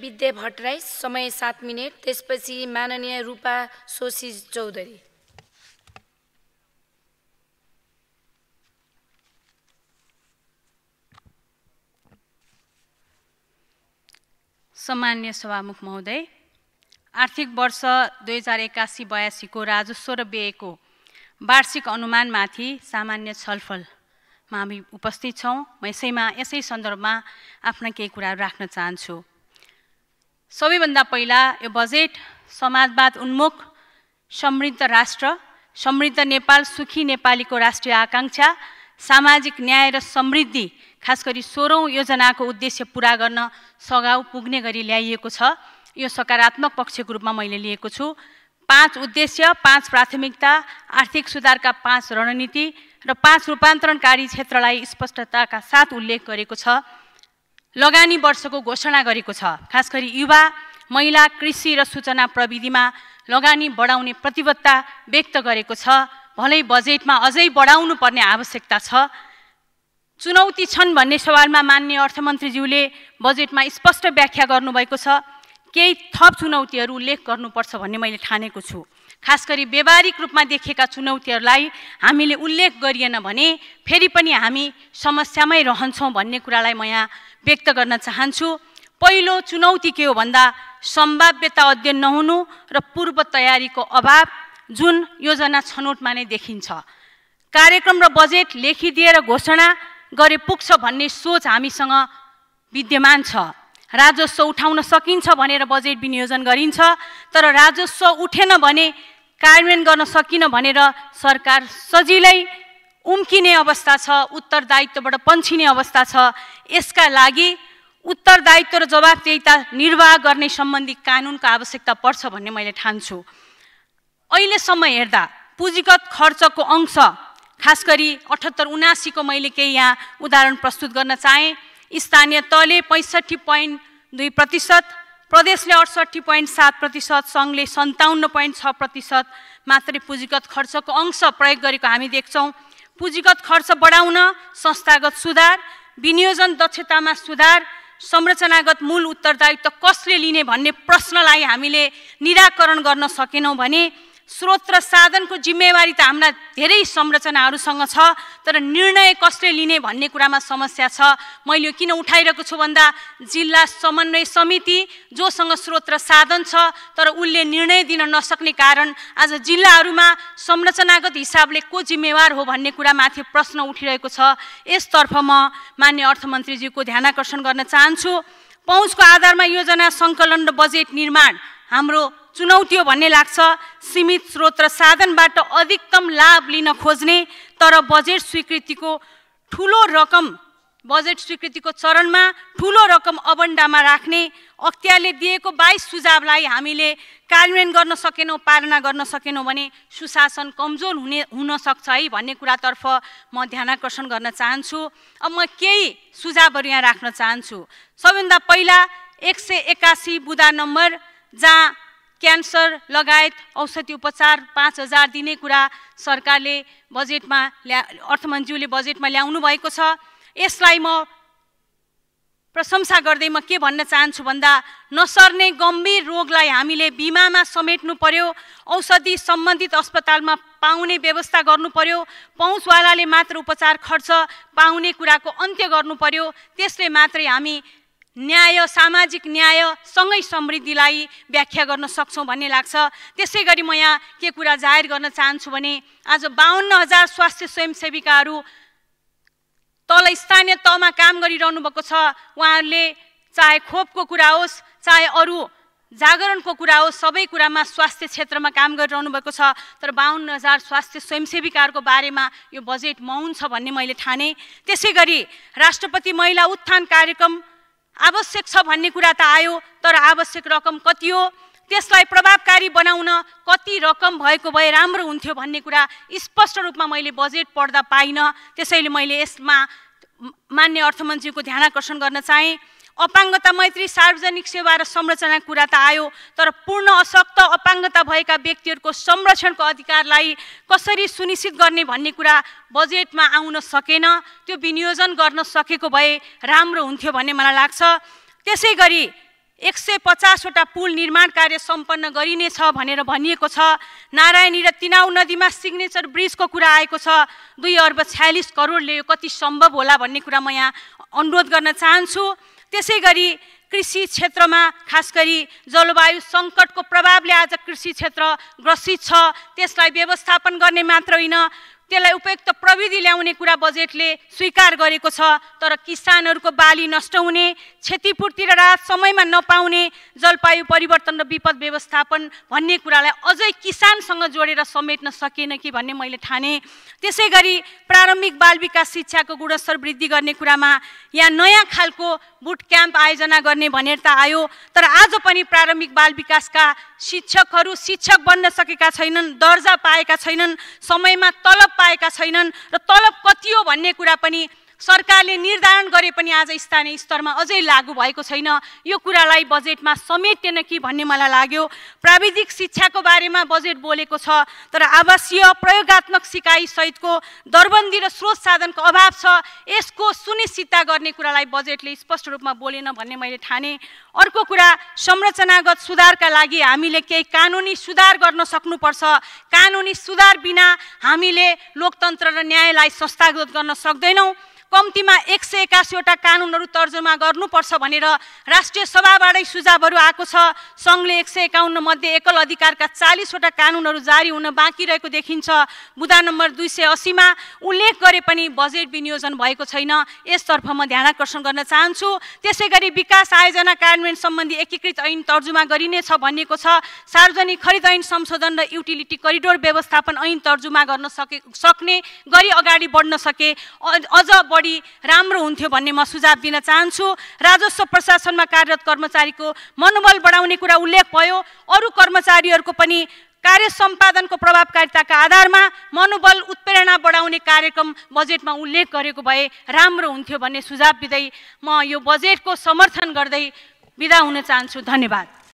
विद्या भट्टराई समय सात मिनट त्यसपछि माननीय रूपा सोशी चौधरी सम्मान्य सभामुख महोदय आर्थिक वर्ष दुई हजार एक्कासी बयासीको राजस्व र व्ययको वार्षिक अनुमानमाथि सामान्य छलफलमा हामी उपस्थित छौँ म यसैमा यसै सन्दर्भमा आफ्ना केही कुराहरू राख्न चाहन्छु सबैभन्दा पहिला यो बजेट समाजवाद उन्मुख समृद्ध राष्ट्र समृद्ध नेपाल सुखी नेपालीको राष्ट्रिय आकाङ्क्षा सामाजिक न्याय र समृद्धि खास गरी सोह्रौँ योजनाको उद्देश्य पुरा गर्न सघाउ पुग्ने गरी ल्याइएको छ यो सकारात्मक पक्षको रूपमा मैले लिएको छु पाँच उद्देश्य पाँच प्राथमिकता आर्थिक सुधारका पाँच रणनीति र पाँच रूपान्तरणकारी क्षेत्रलाई स्पष्टताका साथ उल्लेख गरेको छ लगानी वर्षको घोषणा गरेको छ खास गरी युवा महिला कृषि र सूचना प्रविधिमा लगानी बढाउने प्रतिबद्धता व्यक्त गरेको छ भलै बजेटमा अझै बढाउनु पर्ने आवश्यकता छ चुनौती छन् भन्ने सवालमा मान्य अर्थमन्त्रीज्यूले बजेटमा स्पष्ट व्याख्या गर्नुभएको छ केही थप चुनौतीहरू उल्लेख गर्नुपर्छ भन्ने मैले ठानेको छु खास गरी व्यावहारिक रूपमा देखेका चुनौतीहरूलाई हामीले उल्लेख गरिएन भने फेरि पनि हामी समस्यामै रहन्छौँ भन्ने कुरालाई म यहाँ व्यक्त गर्न चाहन्छु पहिलो चुनौती के हो भन्दा सम्भाव्यता अध्ययन नहुनु र पूर्व तयारीको अभाव जुन योजना छनौटमा नै देखिन्छ कार्यक्रम र बजेट लेखिदिएर घोषणा गरे पुग्छ भन्ने सोच हामीसँग विद्यमान छ राजस्व उठाउन सकिन्छ भनेर बजेट विनियोजन गरिन्छ तर राजस्व उठेन भने कार्यान्वयन गर्न सकिनँ भनेर सरकार सजिलै उम्किने अवस्था छ उत्तरदायित्वबाट पन्छिने अवस्था छ यसका लागि उत्तरदायित्व र जवाबदेता निर्वाह गर्ने सम्बन्धी कानुनको आवश्यकता पर्छ भन्ने मैले ठान्छु अहिलेसम्म हेर्दा पुँजीगत खर्चको अंश खास गरी अठहत्तर उनासीको मैले केही यहाँ उदाहरण प्रस्तुत गर्न चाहेँ स्थानीय तहले पैँसठी पोइन्ट दुई प्रतिशत प्रदेशले अडसट्ठी पोइन्ट सात प्रतिशत सङ्घले सन्ताउन्न पोइन्ट छ प्रतिशत मात्रै पुँजीगत खर्चको अंश प्रयोग गरेको हामी देख्छौँ पुँजीगत खर्च बढाउन संस्थागत सुधार विनियोजन दक्षतामा सुधार संरचनागत मूल उत्तरदायित्व कसले लिने भन्ने प्रश्नलाई हामीले निराकरण गर्न सकेनौँ भने स्रोत र साधनको जिम्मेवारी त हाम्रा धेरै संरचनाहरूसँग छ तर निर्णय कसले लिने भन्ने कुरामा समस्या छ मैले किन उठाइरहेको छु भन्दा जिल्ला समन्वय समिति जोसँग स्रोत र साधन छ तर उसले निर्णय दिन नसक्ने कारण आज जिल्लाहरूमा संरचनागत हिसाबले को जिम्मेवार हो भन्ने कुरामाथि प्रश्न उठिरहेको छ यसतर्फ म मान्य अर्थमन्त्रीज्यूको आकर्षण गर्न चाहन्छु पहुँचको आधारमा योजना सङ्कलन र बजेट निर्माण हाम्रो चुनौती हो भन्ने लाग्छ सीमित स्रोत र साधनबाट अधिकतम लाभ लिन खोज्ने तर बजेट स्वीकृतिको ठुलो रकम बजेट स्वीकृतिको चरणमा ठुलो रकम अबन्डामा राख्ने अख्तियारले दिएको बाइस सुझावलाई हामीले कार्यान्वयन गर्न सकेनौँ पालना गर्न सकेनौँ भने सुशासन कमजोर हुने हुनसक्छ है भन्ने कुरातर्फ म ध्यान आकर्षण गर्न चाहन्छु अब म केही सुझावहरू यहाँ राख्न चाहन्छु सबैभन्दा पहिला एक सय एकासी बुदा नम्बर जहाँ क्यान्सर लगायत औषधि उपचार पाँच हजार दिने कुरा सरकारले बजेटमा ल्या अर्थमन्त्रीले बजेटमा ल्याउनु भएको छ यसलाई म प्रशंसा गर्दै म के भन्न चाहन्छु भन्दा नसर्ने गम्भीर रोगलाई हामीले बिमामा समेट्नु पर्यो औषधि सम्बन्धित अस्पतालमा पाउने व्यवस्था गर्नु पर्यो पहुँचवालाले मात्र उपचार खर्च पाउने कुराको अन्त्य गर्नु पर्यो त्यसले मात्रै हामी न्याय सामाजिक न्याय सँगै समृद्धिलाई व्याख्या गर्न सक्छौँ भन्ने लाग्छ त्यसै गरी म यहाँ के कुरा जाहेर गर्न चाहन्छु भने आज बाहन्न हजार स्वास्थ्य स्वयंसेविकाहरू तल स्थानीय तहमा काम गरिरहनु भएको छ उहाँहरूले चाहे खोपको कुरा होस् चाहे अरू जागरणको कुरा होस् सबै कुरामा स्वास्थ्य क्षेत्रमा काम गरिरहनु भएको छ तर बाहन्न हजार स्वास्थ्य स्वयंसेविकाहरूको बारेमा यो बजेट मौन छ भन्ने मैले ठाने त्यसै गरी राष्ट्रपति महिला उत्थान कार्यक्रम आवश्यक छ भन्ने कुरा त आयो तर आवश्यक रकम कति हो त्यसलाई प्रभावकारी बनाउन कति रकम भएको भए राम्रो हुन्थ्यो भन्ने कुरा स्पष्ट रूपमा मैले बजेट पढ्दा पाइनँ त्यसैले मैले यसमा मान्य अर्थमन्त्रीको आकर्षण गर्न चाहेँ अपाङ्गता मैत्री सार्वजनिक सेवा र संरचना कुरा त आयो तर पूर्ण अशक्त अपाङ्गता भएका व्यक्तिहरूको संरक्षणको अधिकारलाई कसरी सुनिश्चित गर्ने भन्ने कुरा बजेटमा आउन सकेन त्यो विनियोजन गर्न सकेको भए राम्रो हुन्थ्यो भन्ने मलाई लाग्छ त्यसै गरी एक सय पचासवटा पुल निर्माण कार्य सम्पन्न गरिनेछ भनेर भनिएको छ नारायणी र तिनाउ नदीमा सिग्नेचर ब्रिजको कुरा आएको छ दुई अर्ब छ्यालिस करोडले यो कति सम्भव होला भन्ने कुरा म यहाँ अनुरोध गर्न चाहन्छु त्यसै गरी कृषि क्षेत्रमा खास गरी जलवायु सङ्कटको प्रभावले आज कृषि क्षेत्र ग्रसित छ त्यसलाई व्यवस्थापन गर्ने मात्र होइन त्यसलाई उपयुक्त प्रविधि ल्याउने कुरा बजेटले स्वीकार गरेको छ तर किसानहरूको बाली नष्ट हुने क्षतिपूर्ति र रात समयमा नपाउने जलवायु परिवर्तन र विपद व्यवस्थापन भन्ने कुरालाई अझै किसानसँग जोडेर समेट्न सकेन कि भन्ने मैले ठाने त्यसै गरी प्रारम्भिक बाल विकास शिक्षाको गुणस्तर वृद्धि गर्ने कुरामा यहाँ नयाँ खालको बुट क्याम्प आयोजना गर्ने भनेर त आयो तर आज पनि प्रारम्भिक बाल विकासका शिक्षकहरू शिक्षक बन्न सकेका छैनन् दर्जा पाएका छैनन् समयमा तलब पाएका छैनन् र तलब कति हो भन्ने कुरा पनि सरकारले निर्धारण गरे पनि आज स्थानीय स्तरमा अझै लागू भएको छैन यो कुरालाई बजेटमा समेटेन कि भन्ने मलाई लाग्यो प्राविधिक शिक्षाको बारेमा बजेट बोलेको छ तर आवासीय प्रयोगत्मक सहितको दरबन्दी र स्रोत साधनको अभाव छ यसको सुनिश्चितता गर्ने कुरालाई बजेटले स्पष्ट रूपमा बोलेन भन्ने मैले ठाने अर्को कुरा संरचनागत सुधारका लागि हामीले केही कानुनी सुधार गर्न सक्नुपर्छ कानुनी सुधार बिना हामीले लोकतन्त्र र न्यायलाई संस्थागत गर्न सक्दैनौँ कम्तीमा एक सय एकासीवटा कानुनहरू तर्जुमा गर्नुपर्छ भनेर राष्ट्रिय सभाबाटै सुझावहरू आएको छ सङ्घले एक सय एकाउन्न मध्ये एकल अधिकारका चालिसवटा कानुनहरू जारी हुन बाँकी रहेको देखिन्छ बुदा नम्बर दुई सय असीमा उल्लेख गरे पनि बजेट विनियोजन भएको छैन यसतर्फ म आकर्षण गर्न चाहन्छु त्यसै गरी विकास आयोजना कार्यान्वयन सम्बन्धी एकीकृत ऐन तर्जुमा गरिनेछ भनिएको छ सार्वजनिक खरिद ऐन संशोधन र युटिलिटी करिडोर व्यवस्थापन ऐन तर्जुमा गर्न सके सक्ने गरी अगाडि बढ्न सके अझ बढी बढी राम्रो हुन्थ्यो भन्ने म सुझाव दिन चाहन्छु राजस्व प्रशासनमा कार्यरत कर्मचारीको मनोबल बढाउने कुरा उल्लेख भयो अरू कर्मचारीहरूको पनि कार्य सम्पादनको प्रभावकारिताका आधारमा मनोबल उत्प्रेरणा बढाउने कार्यक्रम बजेटमा उल्लेख गरेको भए राम्रो हुन्थ्यो भन्ने सुझाव दिँदै म यो बजेटको समर्थन गर्दै बिदा हुन चाहन्छु धन्यवाद